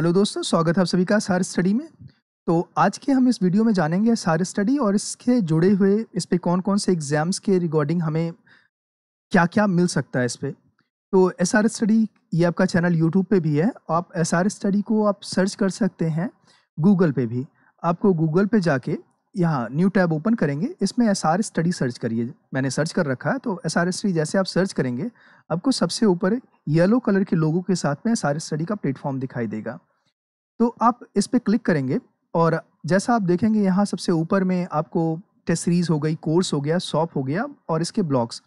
hello दोस्तों स्वागत है आप सभी का सार स्टडी में तो आज के हम इस वीडियो में जानेंगे सार स्टडी और इसके जुड़े हुए इस पर कौन कौन से एग्ज़ाम्स के रिगार्डिंग हमें क्या क्या मिल सकता है इस पर तो एस आर स्टडी ये आपका चैनल यूट्यूब पे भी है आप एस आर स्टडी को आप सर्च कर सकते हैं गूगल पे भी आपको गूगल पे जाके यहाँ न्यू टैब ओपन करेंगे इसमें एस आर स्टडी सर्च करिए मैंने सर्च कर रखा है तो एस आर स्टडी जैसे आप सर्च करेंगे आपको सबसे ऊपर येलो कलर के लोगों के साथ में एस आर स्टडी का प्लेटफॉर्म दिखाई देगा तो आप इस पर क्लिक करेंगे और जैसा आप देखेंगे यहाँ सबसे ऊपर में आपको टेस्ट सीरीज हो गई कोर्स हो गया शॉप हो गया और इसके ब्लॉग्स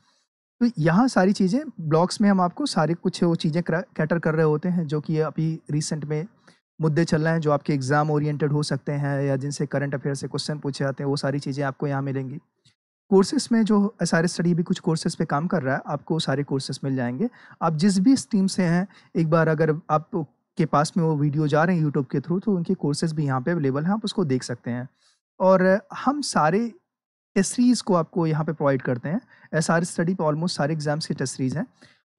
तो यहाँ सारी चीज़ें ब्लॉग्स में हम आपको सारे कुछ वो चीज़ें कैटर कर रहे होते हैं जो कि अभी रिसेंट में मुद्दे चल रहे हैं जो आपके एग्ज़ाम ओरिएंटेड हो सकते हैं या जिनसे करंट अफेयर से क्वेश्चन पूछे जाते हैं वो सारी चीज़ें आपको यहाँ मिलेंगी कोर्सेज में जो एस आर स्टडी भी कुछ कोर्सेज पे काम कर रहा है आपको सारे कोर्सेज मिल जाएंगे आप जिस भी स्ट्रीम से हैं एक बार अगर आप के पास में वो वीडियो जा रहे हैं यूट्यूब के थ्रू तो उनके कोर्सेज भी यहाँ पे अवेलेबल हैं आप उसको देख सकते हैं और हम सारे टेस्टरीज़ सीरीज़ को आपको यहाँ पे प्रोवाइड करते हैं एस आर स्टडी पर ऑलमोस्ट सारे एग्जाम्स के टेस्ट सीरीज़ हैं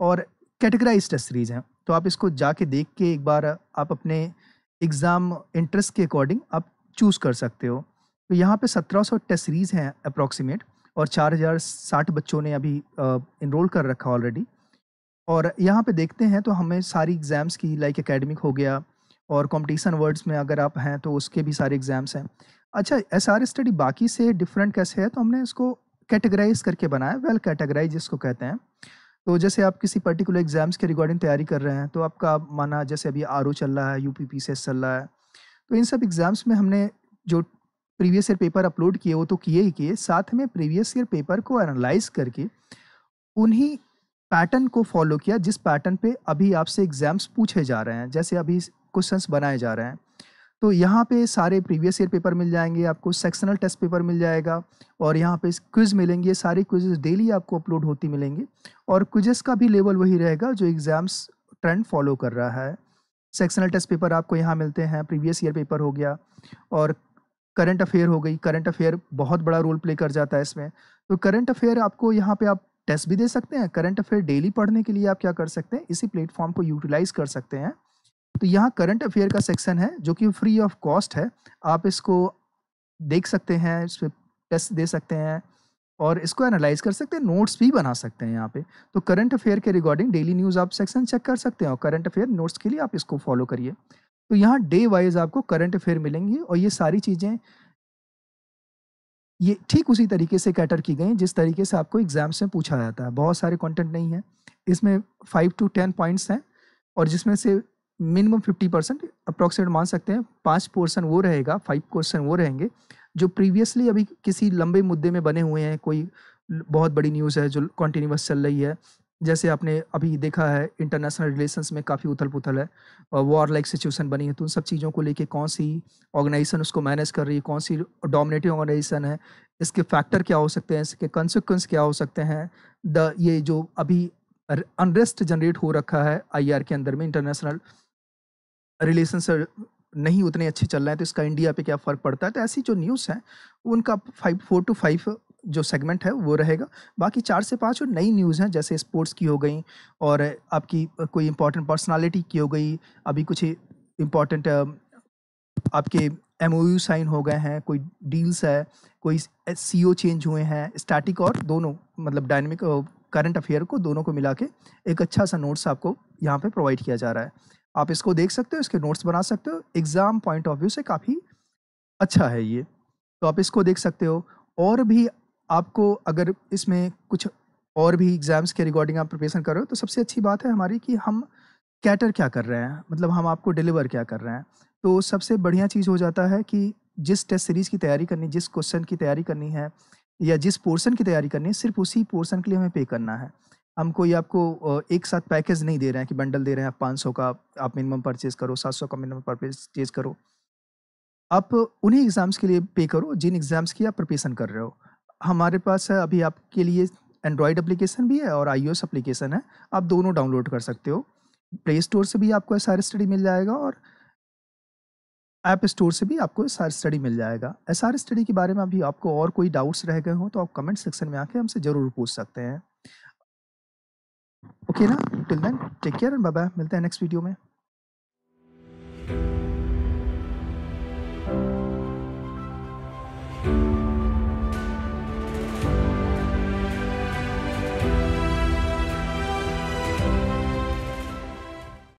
और कैटेगराइज टेस्ट सीरीज़ हैं तो आप इसको जाके देख के एक बार आप अपने एग्ज़ाम इंटरेस्ट के अकॉर्डिंग आप चूज़ कर सकते हो तो यहाँ पर सत्रह टेस्ट सीरीज़ हैं अप्रॉक्सीमेट और चार हज़ार साठ बच्चों ने अभी इनरोल कर रखा ऑलरेडी और यहाँ पे देखते हैं तो हमें सारी एग्ज़ाम्स की लाइक एकेडमिक हो गया और कंपटीशन वर्ड्स में अगर आप हैं तो उसके भी सारे एग्ज़ाम्स हैं अच्छा एस आर स्टडी बाकी से डिफरेंट कैसे है तो हमने इसको कैटेगराइज करके बनाया वेल कैटेगराइज जिसको कहते हैं तो जैसे आप किसी पर्टिकुलर एग्ज़ाम्स के रिगार्डिंग तैयारी कर रहे हैं तो आपका माना जैसे अभी आर चल रहा है यू पी चल रहा है तो इन सब एग्ज़ाम्स में हमने जो प्रीवियस ईयर पेपर अपलोड किए वो तो किए ही किए साथ में प्रीवियस ईयर पेपर को एनालाइज करके उन्हीं पैटर्न को फॉलो किया जिस पैटर्न पे अभी आपसे एग्जाम्स पूछे जा रहे हैं जैसे अभी क्वेश्चंस बनाए जा रहे हैं तो यहाँ पे सारे प्रीवियस ईयर पेपर मिल जाएंगे आपको सेक्शनल टेस्ट पेपर मिल जाएगा और यहाँ पे क्विज़ मिलेंगे ये सारे क्विजेज डेली आपको अपलोड होती मिलेंगे और क्विजेस का भी लेवल वही रहेगा जो एग्ज़ाम्स ट्रेंड फॉलो कर रहा है सेक्शनल टेस्ट पेपर आपको यहाँ मिलते हैं प्रीवियस ईयर पेपर हो गया और करंट अफेयर हो गई करंट अफेयर बहुत बड़ा रोल प्ले कर जाता है इसमें तो करंट अफेयर आपको यहाँ पे आप टेस्ट भी दे सकते हैं करंट अफेयर डेली पढ़ने के लिए आप क्या कर सकते हैं इसी प्लेटफॉर्म को यूटिलाइज कर सकते हैं तो यहाँ करंट अफेयर का सेक्शन है जो कि फ्री ऑफ कॉस्ट है आप इसको देख सकते हैं इस पर टेस्ट दे सकते हैं और इसको एनालाइज कर सकते हैं नोट्स भी बना सकते हैं यहाँ पे तो करंट अफेयर के रिगार्डिंग डेली न्यूज़ आप सेक्शन चेक कर सकते हैं और करंट अफेयर नोट्स के लिए आप इसको फॉलो करिए तो यहाँ डे वाइज आपको करंट अफेयर मिलेंगी और ये सारी चीज़ें ये ठीक उसी तरीके से कैटर की गई जिस तरीके से आपको एग्ज़ाम्स में पूछा जाता है बहुत सारे कंटेंट नहीं है इसमें फाइव टू टेन पॉइंट्स हैं और जिसमें से मिनिमम फिफ्टी परसेंट अप्रॉक्सीमेट मान सकते हैं पाँच पोर्सन वो रहेगा फाइव पोर्सन वो रहेंगे जो प्रीवियसली अभी किसी लंबे मुद्दे में बने हुए हैं कोई बहुत बड़ी न्यूज़ है जो कॉन्टीन्यूस चल रही है जैसे आपने अभी देखा है इंटरनेशनल रिलेशंस में काफ़ी उथल पुथल है वॉर लाइक सिचुएशन बनी है तो उन सब चीज़ों को लेके कौन सी ऑर्गेनाइजेशन उसको मैनेज कर रही है कौन सी डोमिनेटिंग ऑर्गेनाइजेशन है इसके फैक्टर क्या हो सकते हैं इसके कंसिक्वेंस क्या हो सकते हैं द ये जो अभी अनरेस्ट जनरेट हो रखा है आई के अंदर में इंटरनेशनल रिलेशंस नहीं उतने अच्छे चल रहे हैं तो इसका इंडिया पे क्या फ़र्क पड़ता है तो ऐसी जो न्यूज़ हैं उनका फाइव फोर टू फाइव जो सेगमेंट है वो रहेगा बाकी चार से पाँच और नई न्यूज़ हैं जैसे स्पोर्ट्स की हो गई और आपकी कोई इंपॉर्टेंट पर्सनालिटी की हो गई अभी कुछ इम्पोर्टेंट आपके एम साइन हो गए हैं कोई डील्स है कोई सी चेंज e हुए हैं स्टैटिक और दोनों मतलब डायनेमिक करंट अफेयर को दोनों को मिला के एक अच्छा सा नोट्स आपको यहाँ पे प्रोवाइड किया जा रहा है आप इसको देख सकते हो इसके नोट्स बना सकते हो एग्ज़ाम पॉइंट ऑफ व्यू से काफ़ी अच्छा है ये तो आप इसको देख सकते हो और भी आपको अगर इसमें कुछ और भी एग्ज़ाम्स के रिगार्डिंग आप प्रिपरेशन कर रहे हो तो सबसे अच्छी बात है हमारी कि हम कैटर क्या कर रहे हैं मतलब हम आपको डिलीवर क्या कर रहे हैं तो सबसे बढ़िया चीज़ हो जाता है कि जिस टेस्ट सीरीज़ की तैयारी करनी जिस क्वेश्चन की तैयारी करनी है या जिस पोर्सन की तैयारी करनी है सिर्फ उसी पोर्सन के लिए हमें पे करना है हम कोई आपको एक साथ पैकेज नहीं दे रहे हैं कि बंडल दे रहे हैं आप पाँच सौ का आप मिनिमम परचेज़ करो सात सौ का मिनिमम परचेज़ करो आप उन्हीं एग्ज़ाम्स के लिए पे करो जिन एग्ज़ाम्स की आप प्रिपरेशन कर रहे हो हमारे पास है अभी आपके लिए एंड्रॉयड एप्लीकेशन भी है और आई एप्लीकेशन है आप दोनों डाउनलोड कर सकते हो प्ले स्टोर से भी आपको एस स्टडी मिल जाएगा और ऐप स्टोर से भी आपको एस स्टडी मिल जाएगा एस स्टडी के बारे में अभी आपको और कोई डाउट्स रह गए हों तो आप कमेंट सेक्शन में आके हमसे ज़रूर पूछ सकते हैं ओके okay ना till then take care and bye bye मिलते हैं नेक्स्ट वीडियो में thank you